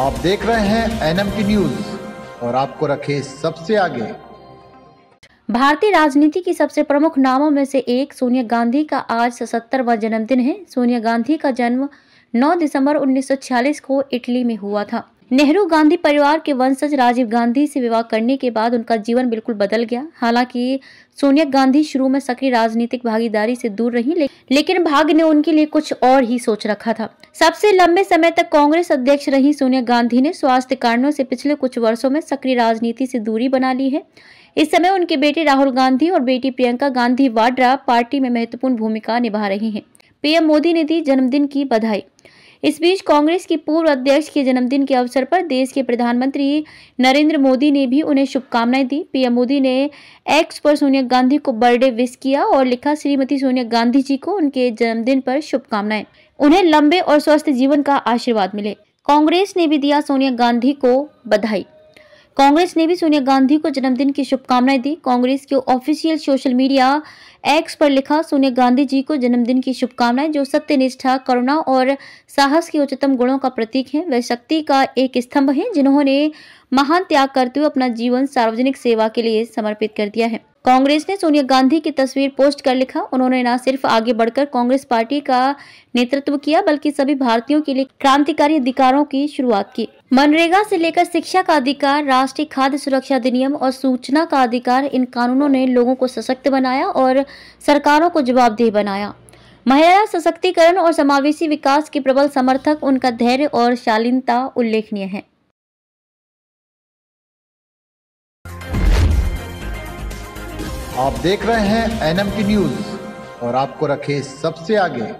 आप देख रहे हैं एनएम की न्यूज और आपको रखे सबसे आगे भारतीय राजनीति की सबसे प्रमुख नामों में से एक सोनिया गांधी का आज सत्तरवा जन्मदिन है सोनिया गांधी का जन्म 9 दिसंबर 1946 को इटली में हुआ था नेहरू गांधी परिवार के वंशज राजीव गांधी से विवाह करने के बाद उनका जीवन बिल्कुल बदल गया हालांकि सोनिया गांधी शुरू में सक्रिय राजनीतिक भागीदारी से दूर रही ले, लेकिन भाग्य ने उनके लिए कुछ और ही सोच रखा था सबसे लंबे समय तक कांग्रेस अध्यक्ष रही सोनिया गांधी ने स्वास्थ्य कारणों से पिछले कुछ वर्षों में सक्रिय राजनीति से दूरी बना ली है इस समय उनके बेटे राहुल गांधी और बेटी प्रियंका गांधी वाड्रा पार्टी में महत्वपूर्ण भूमिका निभा रही है पीएम मोदी ने दी जन्मदिन की बधाई इस बीच कांग्रेस के पूर्व अध्यक्ष के जन्मदिन के अवसर पर देश के प्रधानमंत्री नरेंद्र मोदी ने भी उन्हें शुभकामनाएं दी पीएम मोदी ने एक्स पर सोनिया गांधी को बर्थडे विश किया और लिखा श्रीमती सोनिया गांधी जी को उनके जन्मदिन पर शुभकामनाएं उन्हें लंबे और स्वस्थ जीवन का आशीर्वाद मिले कांग्रेस ने भी दिया सोनिया गांधी को बधाई कांग्रेस ने भी सोनिया गांधी को जन्मदिन की शुभकामनाएं दी कांग्रेस के ऑफिशियल सोशल मीडिया एक्स पर लिखा सोनिया गांधी जी को जन्मदिन की शुभकामनाएं जो सत्य निष्ठा करुणा और साहस के उच्चतम गुणों का प्रतीक हैं वह शक्ति का एक स्तंभ है जिन्होंने महान त्याग करते हुए अपना जीवन सार्वजनिक सेवा के लिए समर्पित कर दिया है कांग्रेस ने सोनिया गांधी की तस्वीर पोस्ट कर लिखा उन्होंने न सिर्फ आगे बढ़कर कांग्रेस पार्टी का नेतृत्व किया बल्कि सभी भारतीयों के लिए क्रांतिकारी अधिकारों की शुरुआत की मनरेगा से लेकर शिक्षा का अधिकार राष्ट्रीय खाद्य सुरक्षा अधिनियम और सूचना का अधिकार इन कानूनों ने लोगों को सशक्त बनाया और सरकारों को जवाबदेह बनाया महिला सशक्तिकरण और समावेशी विकास के प्रबल समर्थक उनका धैर्य और शालीनता उल्लेखनीय है आप देख रहे हैं एनएमटी न्यूज और आपको रखे सबसे आगे